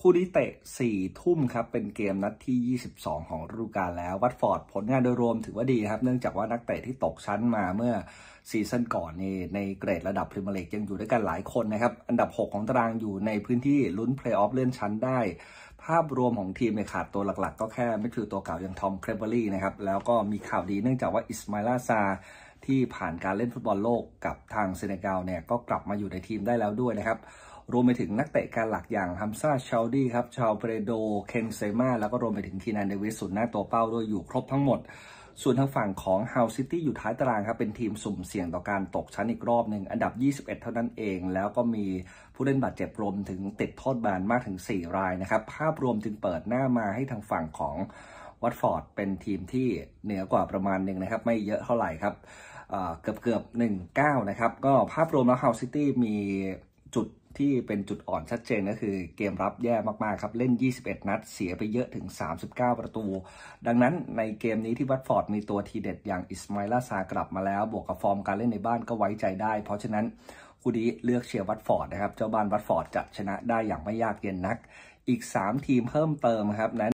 คู่นี้เตะ4ทุ่มครับ เป็นเกมนัดที่ 22 ของฤดูกาลแล้ว วัตฟอร์ด ผลงานโดยรวมถือว่าดีครับ เนื่องจากว่านักเตะที่ตกชั้นมาเมื่อซีซั่นก่อนนี่ในเกรดระดับพรีเมียร์ลีกยังอยู่ด้วยกันหลายคนนะครับ อันดับ 6 ของตารางอยู่ในพื้นที่ลุ้นเพลย์ออฟเลื่อนชั้นได้ภาพรวมของทีมเนี่ยขาดตัวหลักๆ ก็แค่ไม่คือตัวเก่าอย่างทอมเครเบอรี่นะครับแล้วก็มีข่าวดีเนื่องจากว่าอิสมาลาซาที่ผ่านการเล่นฟุตบอลโลกกับทางเซเนกัลเนี่ยก็กลับมาอยู่ในทีมได้แล้วด้วยนะครับ รวมไปถึงนักเตะการหลักอย่างฮัมซาชาลดี้ครับชาลเปโดเคนเซมาแล้วก็รวมไปถึงทีนันเดวิสสุดหน้าตัวเป้าด้วยอยู่ครบทั้งหมดส่วนทางฝั่งของเฮาซิตี้อยู่ท้ายตารางครับ เป็นทีมสุ่มเสี่ยงต่อการตกชั้นอีกรอบหนึ่งอันดับ 21 เท่านั้นเอง แล้วก็มีผู้เล่นบาดเจ็บรวมถึงติดโทษแบนมากถึง 4 รายนะครับ ภาพรวมจึงเปิดหน้ามาให้ทางฝั่งของวัตฟอร์ด เป็นทีมที่เหนือกว่าประมาณหนึ่งนะครับ ไม่เยอะเท่าไหร่ครับเกือบเกือบหนึ่งเก้านะครับก็ภาพรวมแล้วเฮาซิตี้มีจุดที่เป็นจุดอ่อนชัดเจนก็คือเกมรับแย่มากๆครับ เล่น 21 นัดเสียไปเยอะถึง 39 ประตู ดังนั้นในเกมนี้ที่วัตฟอร์ดมีตัวทีเด็ดอย่างอิสมาอิลาซากลับมาแล้ว บวกกับฟอร์มการเล่นในบ้านก็ไว้ใจได้เพราะฉะนั้นคู่นี้เลือกเชียร์วัตฟอร์ดนะครับ เจ้าบ้านวัตฟอร์ดจะชนะได้อย่างไม่ยากเย็นนัก อีก 3 ทีมเพิ่มเติมครับนั้น